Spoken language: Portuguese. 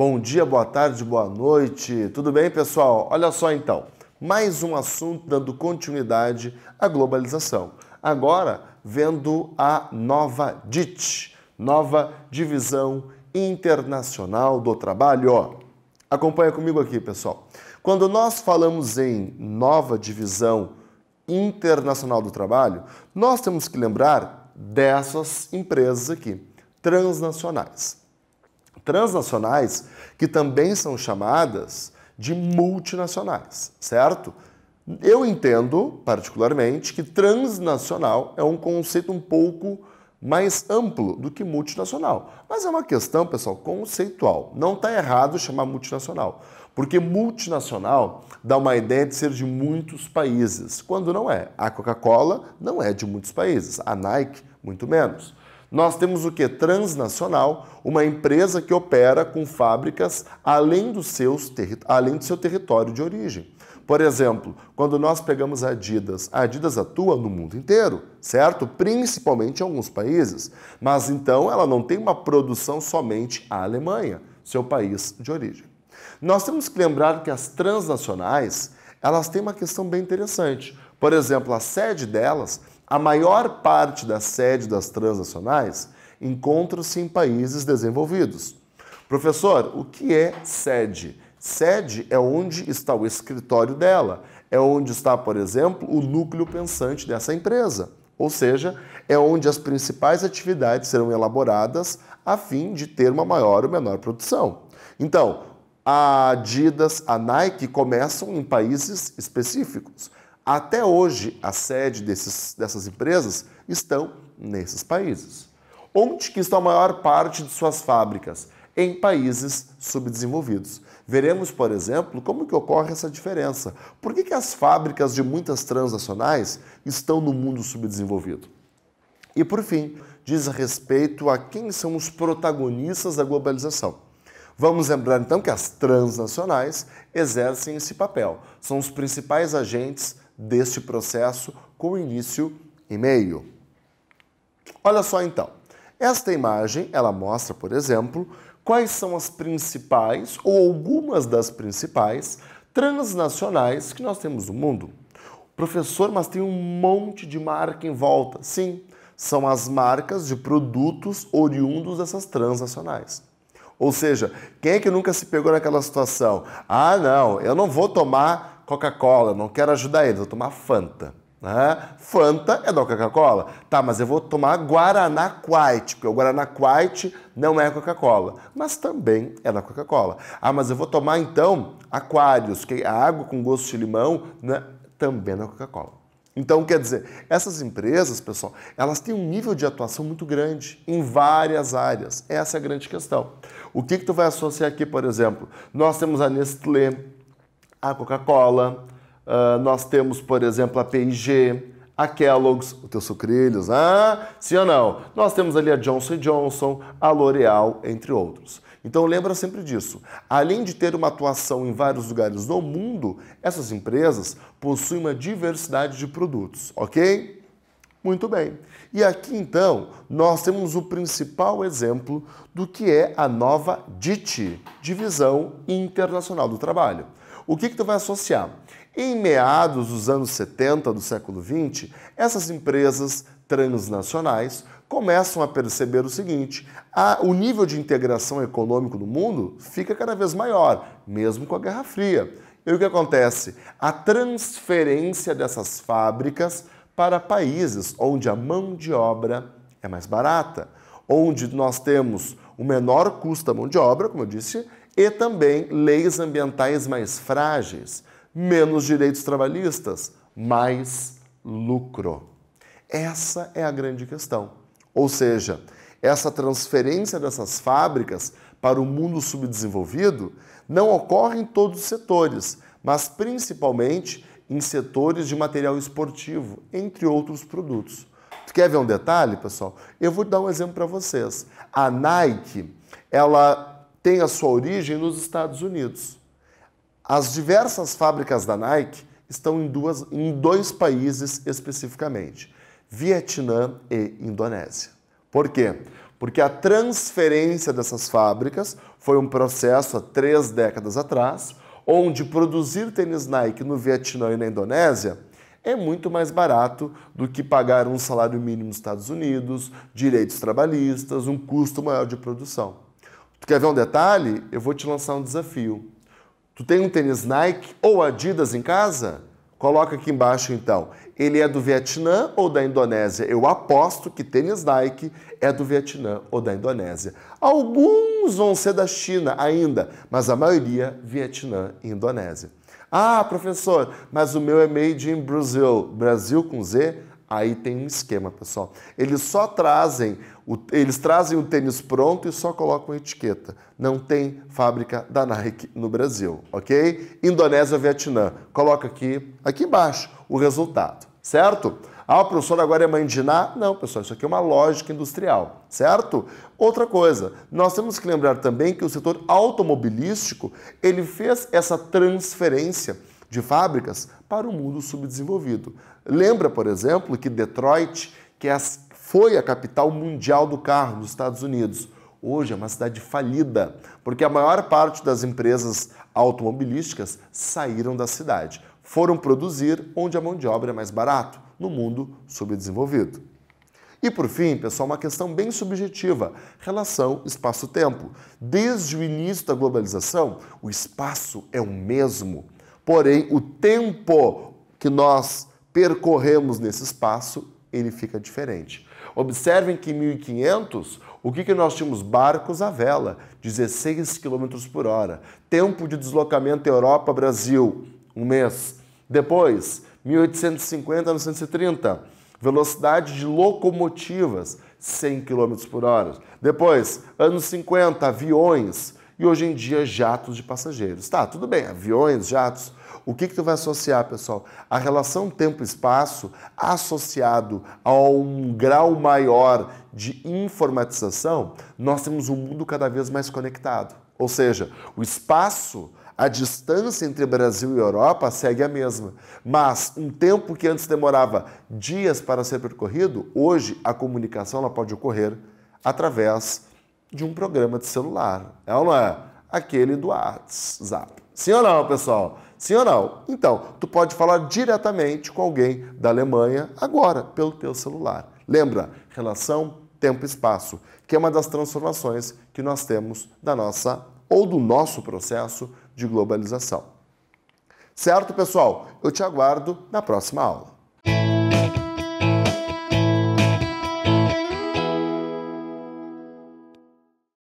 Bom dia, boa tarde, boa noite. Tudo bem, pessoal? Olha só então, mais um assunto dando continuidade à globalização. Agora, vendo a nova DIT, nova Divisão Internacional do Trabalho. Acompanha comigo aqui, pessoal. Quando nós falamos em nova divisão internacional do trabalho, nós temos que lembrar dessas empresas aqui, transnacionais transnacionais, que também são chamadas de multinacionais, certo? Eu entendo, particularmente, que transnacional é um conceito um pouco mais amplo do que multinacional. Mas é uma questão, pessoal, conceitual. Não está errado chamar multinacional, porque multinacional dá uma ideia de ser de muitos países, quando não é. A Coca-Cola não é de muitos países, a Nike, muito menos. Nós temos o que? Transnacional, uma empresa que opera com fábricas além, dos seus além do seu território de origem. Por exemplo, quando nós pegamos a Adidas, a Adidas atua no mundo inteiro, certo? Principalmente em alguns países. Mas então ela não tem uma produção somente à Alemanha, seu país de origem. Nós temos que lembrar que as transnacionais, elas têm uma questão bem interessante. Por exemplo, a sede delas a maior parte da sede das transnacionais encontra-se em países desenvolvidos. Professor, o que é sede? Sede é onde está o escritório dela, é onde está, por exemplo, o núcleo pensante dessa empresa. Ou seja, é onde as principais atividades serão elaboradas a fim de ter uma maior ou menor produção. Então, a Adidas, a Nike começam em países específicos. Até hoje, a sede desses, dessas empresas estão nesses países. Onde que está a maior parte de suas fábricas? Em países subdesenvolvidos. Veremos, por exemplo, como que ocorre essa diferença. Por que, que as fábricas de muitas transnacionais estão no mundo subdesenvolvido? E por fim, diz respeito a quem são os protagonistas da globalização. Vamos lembrar então que as transnacionais exercem esse papel, são os principais agentes deste processo com início e meio. Olha só então. Esta imagem, ela mostra, por exemplo, quais são as principais ou algumas das principais transnacionais que nós temos no mundo. Professor, mas tem um monte de marca em volta. Sim, são as marcas de produtos oriundos dessas transnacionais. Ou seja, quem é que nunca se pegou naquela situação? Ah, não, eu não vou tomar Coca-Cola, não quero ajudar eles, vou tomar Fanta. Né? Fanta é da Coca-Cola. Tá, mas eu vou tomar Guaraná Quite, porque o Guaraná Quite não é Coca-Cola, mas também é da Coca-Cola. Ah, mas eu vou tomar então Aquários, que é água com gosto de limão, né? também é da Coca-Cola. Então, quer dizer, essas empresas, pessoal, elas têm um nível de atuação muito grande em várias áreas. Essa é a grande questão. O que, que tu vai associar aqui, por exemplo? Nós temos a Nestlé, a Coca-Cola, uh, nós temos, por exemplo, a P&G, a Kellogg's, o teu sucrilhos, ah, sim ou não? Nós temos ali a Johnson Johnson, a L'Oreal, entre outros. Então lembra sempre disso. Além de ter uma atuação em vários lugares do mundo, essas empresas possuem uma diversidade de produtos, ok? Muito bem. E aqui então nós temos o principal exemplo do que é a nova DIT, Divisão Internacional do Trabalho. O que, que tu vai associar? Em meados dos anos 70 do século 20, essas empresas transnacionais começam a perceber o seguinte: a, o nível de integração econômico do mundo fica cada vez maior, mesmo com a Guerra Fria. E o que acontece? A transferência dessas fábricas para países onde a mão de obra é mais barata, onde nós temos o menor custo da mão de obra, como eu disse, e também leis ambientais mais frágeis, menos direitos trabalhistas, mais lucro. Essa é a grande questão. Ou seja, essa transferência dessas fábricas para o mundo subdesenvolvido não ocorre em todos os setores, mas principalmente em setores de material esportivo, entre outros produtos. Quer ver um detalhe, pessoal? Eu vou dar um exemplo para vocês. A Nike, ela tem a sua origem nos Estados Unidos. As diversas fábricas da Nike estão em, duas, em dois países especificamente: Vietnã e Indonésia. Por quê? Porque a transferência dessas fábricas foi um processo há três décadas atrás, onde produzir tênis Nike no Vietnã e na Indonésia é muito mais barato do que pagar um salário mínimo nos Estados Unidos, direitos trabalhistas, um custo maior de produção. Tu quer ver um detalhe? Eu vou te lançar um desafio. Tu tem um tênis Nike ou Adidas em casa? Coloca aqui embaixo então. Ele é do Vietnã ou da Indonésia? Eu aposto que tênis Nike é do Vietnã ou da Indonésia. Alguns vão ser da China ainda, mas a maioria Vietnã e Indonésia. Ah, professor, mas o meu é made in Brazil, Brasil com Z. Aí tem um esquema, pessoal. Eles só trazem, o, eles trazem o tênis pronto e só colocam etiqueta. Não tem fábrica da Nike no Brasil, ok? Indonésia, Vietnã. Coloca aqui, aqui embaixo, o resultado, certo? Ah, o professor agora é mãe de Ná? Não, pessoal, isso aqui é uma lógica industrial, certo? Outra coisa, nós temos que lembrar também que o setor automobilístico, ele fez essa transferência de fábricas para o mundo subdesenvolvido. Lembra, por exemplo, que Detroit, que é foi a capital mundial do carro nos Estados Unidos, hoje é uma cidade falida, porque a maior parte das empresas automobilísticas saíram da cidade, foram produzir onde a mão de obra é mais barata no mundo subdesenvolvido. E por fim, pessoal, uma questão bem subjetiva, relação espaço-tempo. Desde o início da globalização, o espaço é o mesmo, porém o tempo que nós percorremos nesse espaço, ele fica diferente. Observem que em 1500, o que, que nós tínhamos? Barcos à vela, 16 km por hora. Tempo de deslocamento Europa-Brasil, um mês. Depois, 1850 a 1930. Velocidade de locomotivas, 100 km por hora. Depois, anos 50, aviões. E hoje em dia, jatos de passageiros. Tá, tudo bem, aviões, jatos. O que, que tu vai associar, pessoal? A relação tempo-espaço associado a um grau maior de informatização, nós temos um mundo cada vez mais conectado. Ou seja, o espaço a distância entre Brasil e Europa segue a mesma, mas um tempo que antes demorava dias para ser percorrido, hoje a comunicação ela pode ocorrer através de um programa de celular. É ou não é? Aquele do WhatsApp. Sim ou não, pessoal? Sim ou não? Então, tu pode falar diretamente com alguém da Alemanha agora pelo teu celular. Lembra, relação tempo espaço, que é uma das transformações que nós temos da nossa ou do nosso processo de globalização. Certo, pessoal? Eu te aguardo na próxima aula.